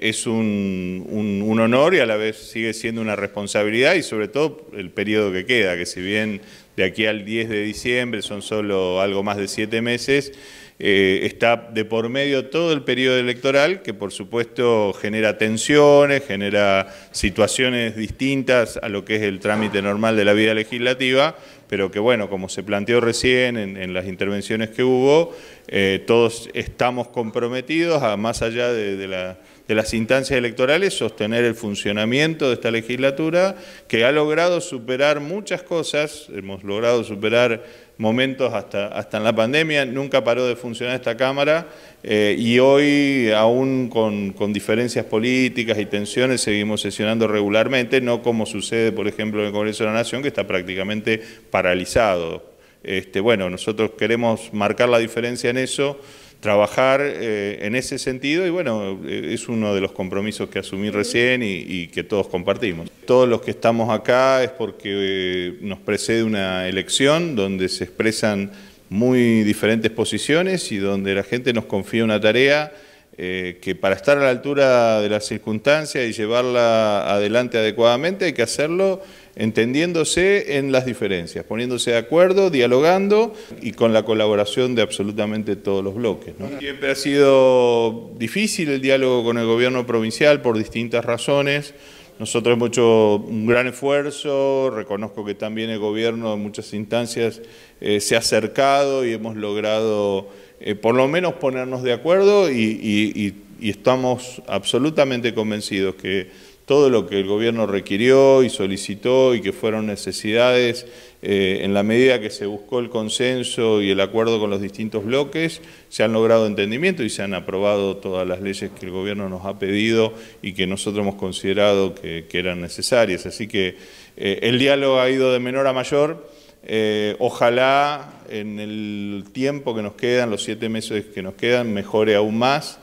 es un, honor y a la vez sigue siendo una responsabilidad y sobre todo el periodo que queda, que si bien de aquí al 10 de diciembre son solo algo más de siete meses, eh, está de por medio todo el periodo electoral que por supuesto genera tensiones, genera situaciones distintas a lo que es el trámite normal de la vida legislativa, pero que bueno, como se planteó recién en, las intervenciones que hubo, eh, todos estamos comprometidos a más allá de la de las instancias electorales sostener el funcionamiento de esta legislatura que ha logrado superar muchas cosas, hemos logrado superar momentos hasta, hasta en la pandemia, nunca paró de funcionar esta Cámara eh, y hoy, aún con, diferencias políticas y tensiones, seguimos sesionando regularmente, no como sucede, por ejemplo, en el Congreso de la Nación, que está prácticamente paralizado. Este, bueno, nosotros queremos marcar la diferencia en eso trabajar eh, en ese sentido y bueno, eh, es uno de los compromisos que asumí recién y, que todos compartimos. Todos los que estamos acá es porque eh, nos precede una elección donde se expresan muy diferentes posiciones y donde la gente nos confía una tarea que para estar a la altura de las circunstancias y llevarla adelante adecuadamente hay que hacerlo entendiéndose en las diferencias, poniéndose de acuerdo, dialogando y con la colaboración de absolutamente todos los bloques. Siempre ha sido difícil el diálogo con el gobierno provincial por distintas razones. Nosotros hemos hecho un gran esfuerzo, reconozco que también el gobierno en muchas instancias eh, se ha acercado y hemos logrado eh, por lo menos ponernos de acuerdo y estamos absolutamente convencidos que todo lo que el gobierno requirió y solicitó y que fueron necesidades, eh, en la medida que se buscó el consenso y el acuerdo con los distintos bloques, se han logrado entendimiento y se han aprobado todas las leyes que el gobierno nos ha pedido y que nosotros hemos considerado que, eran necesarias. Así que eh, el diálogo ha ido de menor a mayor. Eh, ojalá en el tiempo que nos quedan, los siete meses que nos quedan, mejore aún más